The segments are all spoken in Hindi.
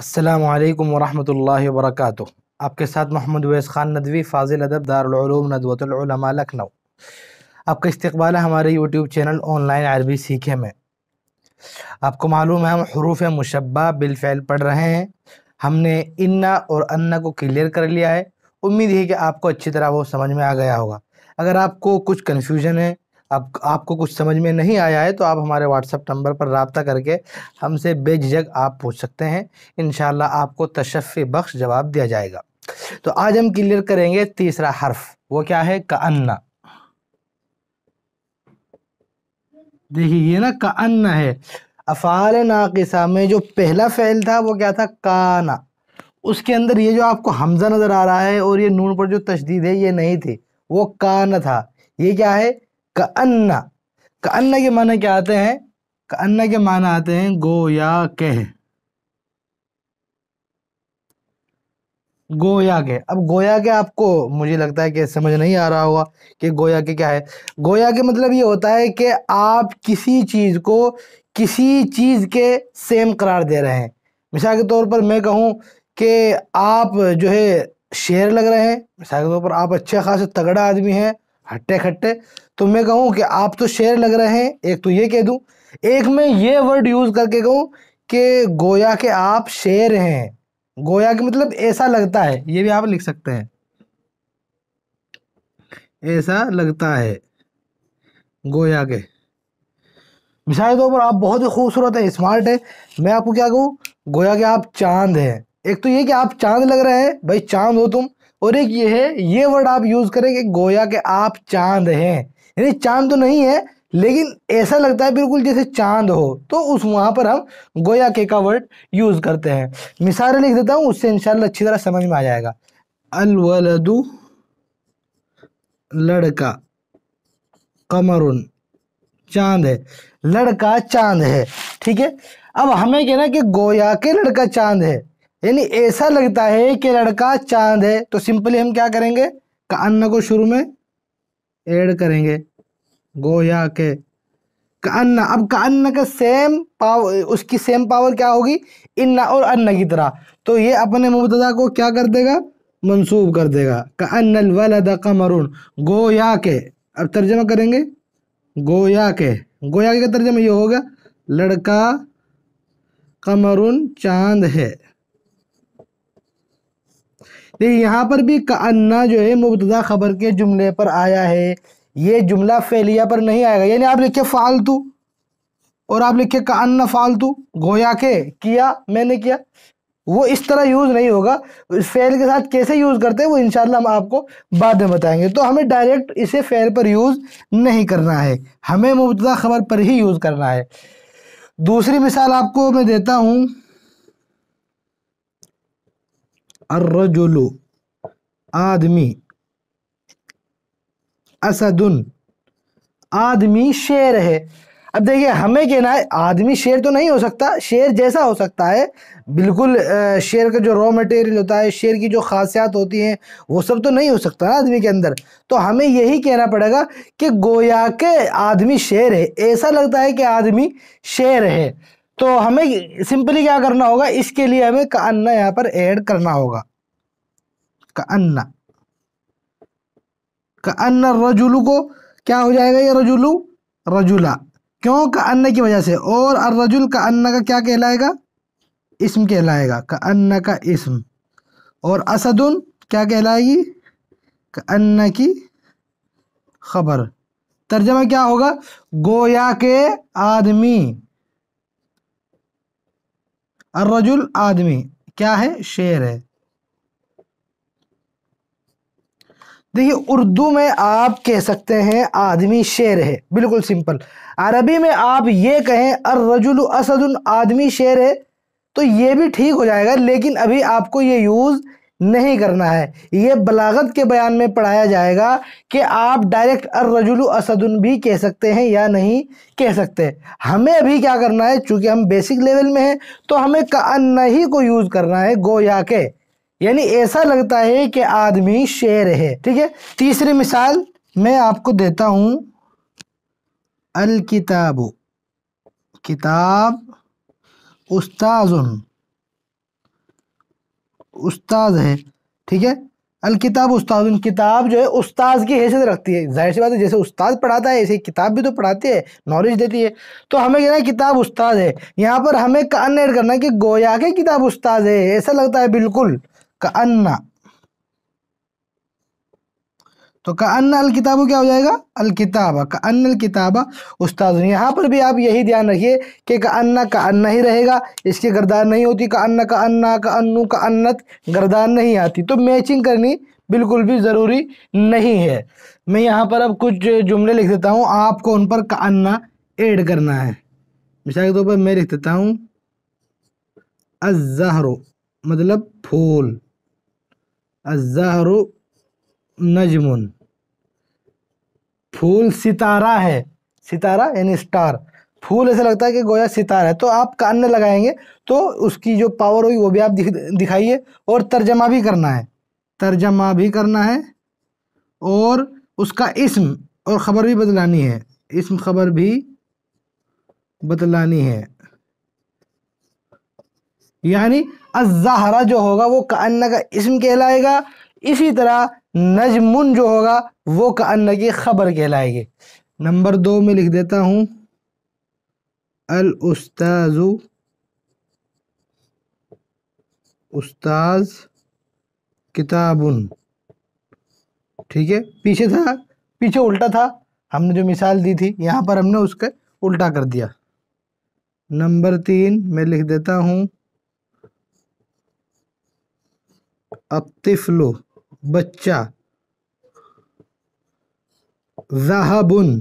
असलकम वरहमल वर्क आपके साथ मोहम्मद वैस ख़ान नदवी फ़ाजिल अदब दारूम नदवतमा लखनऊ आपका इस्तबाल है हमारे यूट्यूब चैनल ऑनलाइन अरबी सीखे में आपको मालूम है हम हरूफ मुशबा बिलफ़ैल पढ़ रहे हैं हमने इन्ना और अन्ना को क्लियर कर लिया है उम्मीद है कि आपको अच्छी तरह वो समझ में आ गया होगा अगर आपको कुछ कन्फ्यूजन है अब आपको कुछ समझ में नहीं आया है तो आप हमारे व्हाट्सअप नंबर पर रबता करके हमसे बेझिझक आप पूछ सकते हैं इन आपको तशफ़ी बख्श जवाब दिया जाएगा तो आज हम क्लियर करेंगे तीसरा हर्फ वो क्या है का देखिए ये ना का अन्ना है अफ़ाल नाकिसा में जो पहला फ़ैल था वो क्या था काना उसके अंदर ये जो आपको हमज़ा नज़र आ रहा है और ये नून पर जो तशदीद है ये नहीं थी वो कान था ये क्या है कन्ना अन्ना के माना क्या आते हैं कन्ना के माना आते हैं गोया कह गोया के अब गोया के आपको मुझे लगता है कि समझ नहीं आ रहा होगा कि गोया के क्या है गोया के मतलब ये होता है कि आप किसी चीज़ को किसी चीज़ के सेम करार दे रहे हैं मिसाल के तौर पर मैं कहूँ कि आप जो है शेर लग रहे हैं मिसाल के तौर पर आप अच्छे खासे तगड़ा आदमी हैं हट्टे खट्टे तो मैं कहूँ कि आप तो शेर लग रहे हैं एक तो ये कह दूँ एक मैं ये वर्ड यूज़ करके कहूँ कि गोया के आप शेर हैं गोया के मतलब ऐसा लगता है ये भी आप लिख सकते हैं ऐसा लगता है गोया के मिसाल तौर पर आप बहुत ही खूबसूरत हैं स्मार्ट हैं मैं आपको क्या कहूँ गोया के आप चांद हैं एक तो ये कि आप चांद लग रहे हैं भाई चांद हो तुम और एक ये है ये वर्ड आप यूज़ करें कि गोया के आप चांद हैं यानी चांद तो नहीं है लेकिन ऐसा लगता है बिल्कुल जैसे चांद हो तो उस वहाँ पर हम गोया के का वर्ड यूज़ करते हैं मिसाल लिख देता हूँ उससे इंशाल्लाह अच्छी तरह समझ में आ जाएगा अलवलदू लड़का कमरुन चांद है लड़का चांद है ठीक है अब हमें कहना कि गोया के लड़का चांद है यानी ऐसा लगता है कि लड़का चांद है तो सिंपली हम क्या करेंगे का अन्न को शुरू में ऐड करेंगे गोया के का अन्न अब का अन्न का सेम पावर उसकी सेम पावर क्या होगी इन्ना और अन्न की तरह तो ये अपने मुबतदा को क्या कर देगा मंसूब कर देगा का अन्न वलद कमरुन गोया के अब तर्जमा करेंगे गोया के गोया के का तर्जमा ये होगा लड़का कमरुन चांद है देखिए यहाँ पर भी अन्ना जो है मुबतदा खबर के जुमले पर आया है ये जुमला फैलिया पर नहीं आएगा यानी आप लिखे फालतू और आप लिखे का अन्ना फालतू गोया के किया मैंने किया वो इस तरह यूज़ नहीं होगा फेल के साथ कैसे यूज़ करते हैं वो इनशाला हम आपको बाद में बताएंगे तो हमें डायरेक्ट इसे फेल पर यूज़ नहीं करना है हमें मुबतदा खबर पर ही यूज़ करना है दूसरी मिसाल आपको मैं देता हूँ अर्रजुलु आदमी असदुन आदमी शेर है अब देखिए हमें कहना है आदमी शेर तो नहीं हो सकता शेर जैसा हो सकता है बिल्कुल शेर का जो रॉ मटेरियल होता है शेर की जो खासियत होती हैं वो सब तो नहीं हो सकता ना आदमी के अंदर तो हमें यही कहना पड़ेगा कि गोया के आदमी शेर है ऐसा लगता है कि आदमी शेर है तो हमें सिंपली क्या करना होगा इसके लिए हमें का अन्ना यहाँ पर ऐड करना होगा का अन्ना का अन्ना रजुलू को क्या हो जाएगा ये रजुलू रजुला क्यों का अन्न की वजह से और अर्रजुल का अन्न का क्या कहलाएगा इसम कहलाएगा का अन्न का इसम और असदुन क्या कहलाएगी का अन्न की खबर तर्जमा क्या होगा गोया के आदमी अर्रजुल आदमी क्या है शेर है देखिए उर्दू में आप कह सकते हैं आदमी शेर है बिल्कुल सिंपल अरबी में आप ये कहें अर रजुल असदुल आदमी शेर है तो ये भी ठीक हो जाएगा लेकिन अभी आपको ये यूज़ नहीं करना है ये बलागत के बयान में पढ़ाया जाएगा कि आप डायरेक्ट अर रजुल असदुन भी कह सकते हैं या नहीं कह सकते हमें अभी क्या करना है चूंकि हम बेसिक लेवल में हैं तो हमें का ही को यूज़ करना है गोया के यानी ऐसा लगता है कि आदमी शेर है ठीक है तीसरी मिसाल मैं आपको देता हूँ अल किताब उस्ताजुन उस्ताद हैं ठीक है अलकिताब किताब उस्ताद किताब जो है उस्ताद की हैसियत रखती है जाहिर सी बात है जैसे उस्ताद पढ़ाता है ऐसे ही किताब भी तो पढ़ाती है नॉलेज देती है तो हमें कहना है किताब उस्ताद है यहाँ पर हमें का अन ऐड करना है कि गोया के किताब उस्ताद है ऐसा लगता है बिल्कुल का अन्ना तो का अन्न अल किताबो क्या हो जाएगा अल किताबा का अन्न अल किताबा उस्ताद यहाँ पर भी आप यही ध्यान रखिए कि का अन्ना का अन्ना ही रहेगा इसकी गर्दान नहीं होती का अन्ना का अन्ना का अन्नू का अन्नत गर्दान नहीं आती तो मैचिंग करनी बिल्कुल भी ज़रूरी नहीं है मैं यहाँ पर अब कुछ जुमले लिख देता हूँ आपको उन पर का अन्ना एड करना है मिसाल के तौर पर मैं लिख देता हूँ अजहरो मतलब फूल अजहरो नजमुन फूल सितारा है सितारा यानी स्टार फूल ऐसा लगता है कि गोया सितारा है तो आप कान में लगाएंगे तो उसकी जो पावर होगी वो भी आप दिख, दिखाइए और तर्जमा भी करना है तर्जमा भी करना है और उसका इसम और ख़बर भी बदलानी है इसम खबर भी बदलानी है यानी अजहरा जो होगा वो कान्ना का इसम कहलाएगा इसी तरह नजमुन जो होगा वो कान की खबर कहलाएगी नंबर दो में लिख देता हूँ अल उस्ताजु उस्ताज किताबुन ठीक है पीछे था पीछे उल्टा था हमने जो मिसाल दी थी यहाँ पर हमने उसके उल्टा कर दिया नंबर तीन मैं लिख देता हूँ अतिफलो बच्चा जहाबुन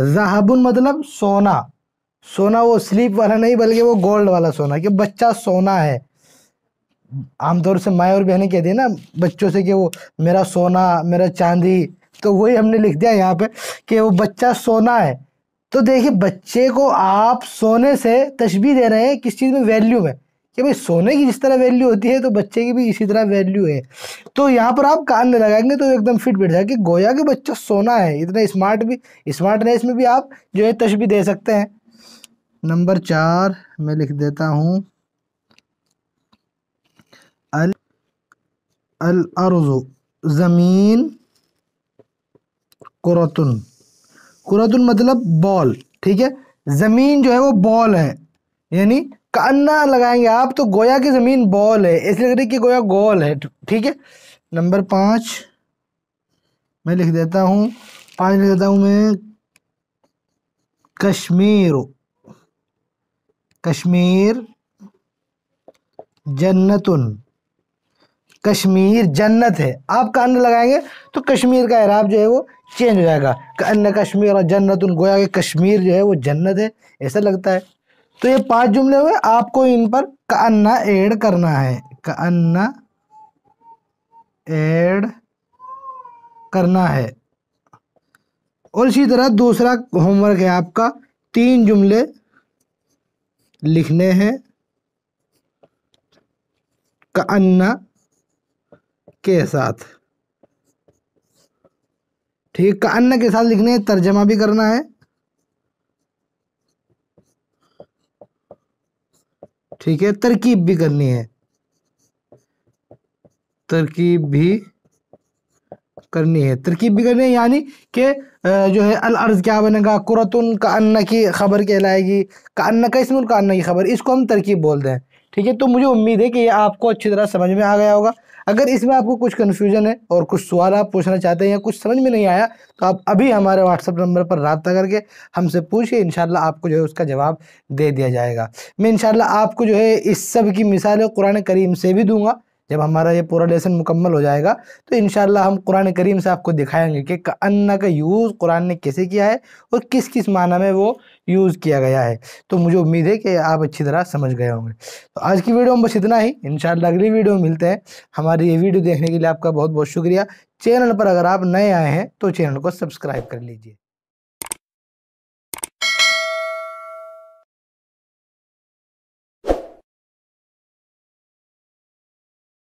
जहाबुन मतलब सोना सोना वो स्लीप वाला नहीं बल्कि वो गोल्ड वाला सोना कि बच्चा सोना है आमतौर से माए और बहनें कहती है ना बच्चों से कि वो मेरा सोना मेरा चांदी तो वही हमने लिख दिया यहाँ पे कि वो बच्चा सोना है तो देखिए बच्चे को आप सोने से तशबी दे रहे हैं किस चीज़ में वैल्यू में कि भाई सोने की जिस तरह वैल्यू होती है तो बच्चे की भी इसी तरह वैल्यू है तो यहाँ पर आप कान में लगाएंगे तो एकदम फिट बैठ कि गोया के बच्चा सोना है इतना स्मार्ट भी स्मार्टनेस में भी आप जो है तशबी दे सकते हैं नंबर चार मैं लिख देता हूँ अल अल अर्ज़ ज़मीन कुरतुन कुरतुन मतलब बॉल ठीक है ज़मीन जो है वो बॉल है यानी अन्ना लगाएंगे आप तो गोया की ज़मीन बॉल है इसलिए लग रही कि गोया गोल है ठीक है नंबर पांच मैं लिख देता हूं पांच लिख देता हूँ मैं कश्मीर कश्मीर जन्नतुन कश्मीर जन्नत है आप कान लगाएंगे तो कश्मीर का इराब जो है वो चेंज हो जाएगा अन्न कश्मीर और जन्नत उन गोया के कश्मीर जो है वो जन्नत है ऐसा लगता है तो ये पांच जुमले हुए आपको इन पर कन्ना ऐड करना है कन्ना ऐड करना है और इसी तरह दूसरा होमवर्क है आपका तीन जुमले लिखने हैं कन्ना के साथ ठीक कन्ना के साथ लिखने तर्जमा भी करना है ठीक है तरकीब भी करनी है तरकीब भी करनी है तरकीब भी करनी है यानी कि जो है अल अर्ज़ क्या बनेगा कुरतुन का अन्ना की खबर कहलाएगी का अन्ना का इसमें का अन्ना की खबर इसको हम तरकीब बोलते हैं ठीक है तो मुझे उम्मीद है कि ये आपको अच्छी तरह समझ में आ गया होगा अगर इसमें आपको कुछ कन्फ्यूजन है और कुछ सवाल आप पूछना चाहते हैं या कुछ समझ में नहीं आया तो आप अभी हमारे व्हाट्सअप नंबर पर रबता करके हमसे पूछिए इन आपको जो है उसका जवाब दे दिया जाएगा मैं इन आपको जो है इस सब की मिसालें कुरान करीम से भी दूंगा जब हमारा ये पूरा लेसन मुकम्मल हो जाएगा तो इन हम कुरान करीम से आपको दिखाएंगे कि अन्ना का यूज़ कुरान ने कैसे किया है और किस किस माना में वो यूज़ किया गया है तो मुझे उम्मीद है कि आप अच्छी तरह समझ गए होंगे तो आज की वीडियो में बस इतना ही इन अगली वीडियो में मिलते हैं हमारी ये वीडियो देखने के लिए आपका बहुत बहुत शुक्रिया चैनल पर अगर आप नए आए हैं तो चैनल को सब्सक्राइब कर लीजिए